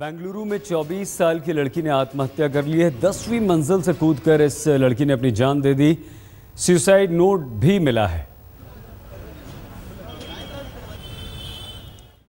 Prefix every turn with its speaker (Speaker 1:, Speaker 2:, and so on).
Speaker 1: बेंगलुरु में 24 साल की लड़की ने आत्महत्या कर ली है दसवीं मंजिल से कूदकर इस लड़की ने अपनी जान दे दी सुसाइड नोट भी मिला है